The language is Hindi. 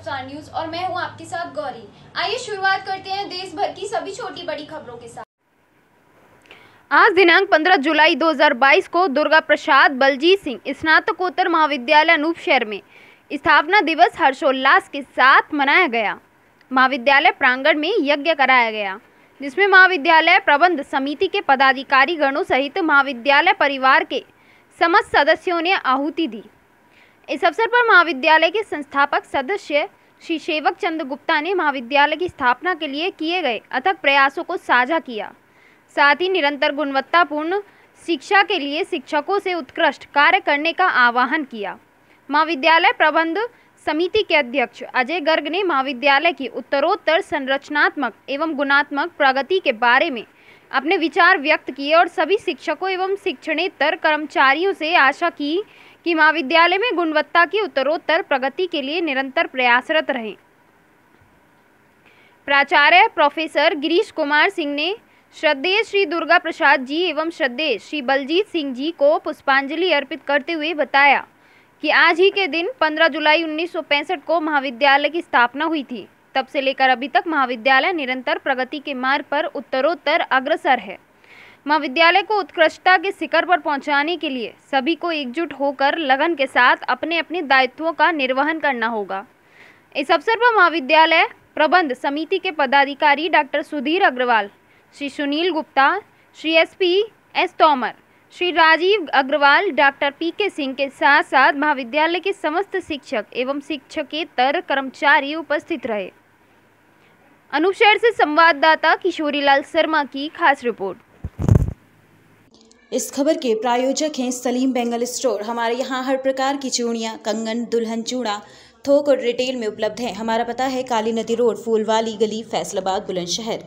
सब्सान न्यूज और मैं हूं आपके साथ गौरी आइए शुरुआत करते हैं देश भर की सभी छोटी बड़ी खबरों के साथ आज दिनांक 15 जुलाई 2022 को दुर्गा प्रसाद बलजीत सिंह स्नातकोत्तर महाविद्यालय अनूप शहर में स्थापना दिवस हर्षोल्लास के साथ मनाया गया महाविद्यालय प्रांगण में यज्ञ कराया गया जिसमें महाविद्यालय प्रबंध समिति के पदाधिकारी गणों सहित महाविद्यालय परिवार के समस्त सदस्यों ने आहुति दी इस अवसर पर महाविद्यालय के संस्थापक सदस्य श्री सेवक चंद्र गुप्ता ने महाविद्यालय की स्थापना के लिए किए गए अथक प्रयासों को साझा किया साथ ही निरंतर गुणवत्तापूर्ण शिक्षा के लिए शिक्षकों से उत्कृष्ट कार्य करने का आह्वान किया महाविद्यालय प्रबंध समिति के अध्यक्ष अजय गर्ग ने महाविद्यालय की उत्तरोत्तर संरचनात्मक एवं गुणात्मक प्रगति के बारे में अपने विचार व्यक्त किए और सभी शिक्षकों एवं शिक्षणेतर कर्मचारियों से आशा की कि महाविद्यालय में गुणवत्ता की उत्तरोत्तर प्रगति के लिए निरंतर प्रयासरत रहें प्राचार्य प्रोफेसर गिरीश कुमार सिंह ने श्रद्धेय श्री दुर्गा प्रसाद जी एवं श्रद्धेय श्री बलजीत सिंह जी को पुष्पांजलि अर्पित करते हुए बताया कि आज ही के दिन 15 जुलाई 1965 को महाविद्यालय की स्थापना हुई थी तब से लेकर अभी तक महाविद्यालय निरंतर प्रगति के मार्ग पर उत्तरोत्तर अग्रसर है महाविद्यालय को उत्कृष्टता के शिखर पर पहुंचाने के लिए सभी को एकजुट होकर लगन के साथ अपने अपने दायित्वों का निर्वहन करना होगा इस अवसर पर महाविद्यालय प्रबंध समिति के पदाधिकारी doctor Sudhir Agarwal Shri Sunil Gupta Shri S P S Tomar Shri Rajeev Agarwal doctor P K Singh के साथ साथ महाविद्यालय के समस्त शिक्षक एवं शिक्षकेतर कर्मचारी उपस्थित रहे अनुप से संवाददाता किशोरीलाल शर्मा की खास रिपोर्ट इस खबर के प्रायोजक हैं सलीम बेंगल स्टोर हमारे यहाँ हर प्रकार की चूड़ियाँ कंगन दुल्हन चूड़ा थोक और रिटेल में उपलब्ध है हमारा पता है काली नदी रोड फूलवाली गली फैसलाबाद बुलंदशहर